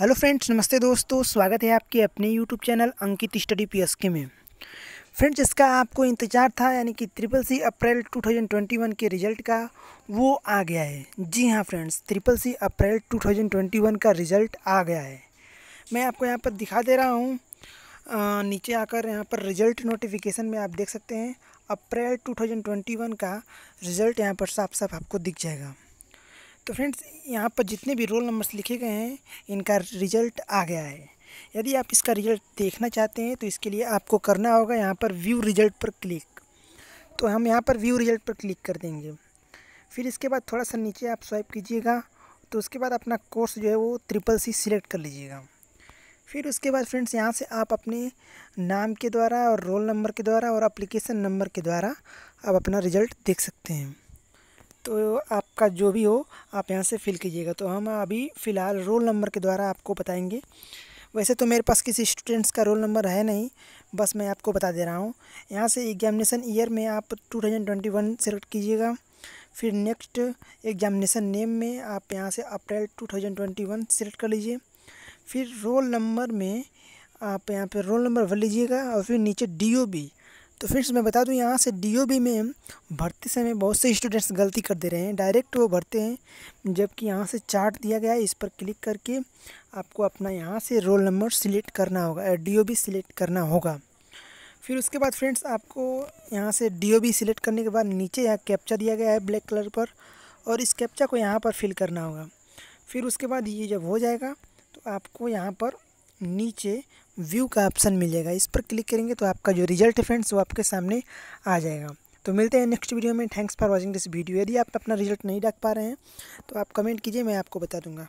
hello friends नमस्ते दोस्तों स्वागत है आपके अपने YouTube channel Ankit study P K में फ्रेंड्स इसका आपको इंतज़ार था यानी कि ट्रिपल सी अप्रैल 2021 के रिज़ल्ट का वो आ गया है जी हाँ फ्रेंड्स ट्रिपल सी अप्रैल 2021 का रिज़ल्ट आ गया है मैं आपको यहाँ पर दिखा दे रहा हूँ नीचे आकर यहाँ पर रिज़ल्ट नोटिफिकेशन में आप देख सकते हैं अप्रैल 2021 का रिज़ल्ट यहाँ पर साफ साफ आपको दिख जाएगा तो फ्रेंड्स यहाँ पर जितने भी रोल नंबर्स लिखे गए हैं इनका रिजल्ट आ गया है यदि आप इसका रिजल्ट देखना चाहते हैं तो इसके लिए आपको करना होगा यहाँ पर व्यू रिजल्ट पर क्लिक तो हम यहाँ पर व्यू रिजल्ट पर क्लिक कर देंगे फिर इसके बाद थोड़ा सा नीचे आप स्वाइप कीजिएगा तो उसके बाद अपना कोर्स जो है वो ट्रिपल सी सिलेक्ट कर लीजिएगा फिर उसके बाद फ्रेंड्स यहाँ से आप अपने नाम के द्वारा और रोल नंबर के द्वारा और अप्लीकेशन नंबर के द्वारा आप अपना रिजल्ट देख सकते हैं तो आपका जो भी हो आप यहाँ से फ़िल कीजिएगा तो हम अभी फ़िलहाल रोल नंबर के द्वारा आपको बताएंगे वैसे तो मेरे पास किसी स्टूडेंट्स का रोल नंबर है नहीं बस मैं आपको बता दे रहा हूँ यहाँ से एग्जामिनेशन ईयर में आप 2021 सेलेक्ट कीजिएगा फिर नेक्स्ट एग्जामिनेशन नेम में आप यहाँ से अप्रैल 2021 सेलेक्ट कर लीजिए फिर रोल नंबर में आप यहाँ पर रोल नंबर भर लीजिएगा और फिर नीचे डी तो फ्रेंड्स मैं बता दूं यहाँ से डीओबी में भर्ती समय बहुत से स्टूडेंट्स गलती कर दे रहे हैं डायरेक्ट वो भरते हैं जबकि यहाँ से चार्ट दिया गया है इस पर क्लिक करके आपको अपना यहाँ से रोल नंबर सिलेक्ट करना होगा डीओबी सिलेक्ट करना होगा फिर उसके बाद फ्रेंड्स आपको यहाँ से डीओबी सिलेक्ट करने के बाद नीचे यहाँ कैप्चा दिया गया है ब्लैक कलर पर और इस कैप्चा को यहाँ पर फिल करना होगा फिर उसके बाद ये जब हो जाएगा तो आपको यहाँ पर नीचे व्यू का ऑप्शन मिलेगा इस पर क्लिक करेंगे तो आपका जो रिजल्ट है फ्रेंड्स वो आपके सामने आ जाएगा तो मिलते हैं नेक्स्ट वीडियो में thanks for watching this video यदि आप अपना रिजल्ट नहीं रख पा रहे हैं तो आप कमेंट कीजिए मैं आपको बता दूंगा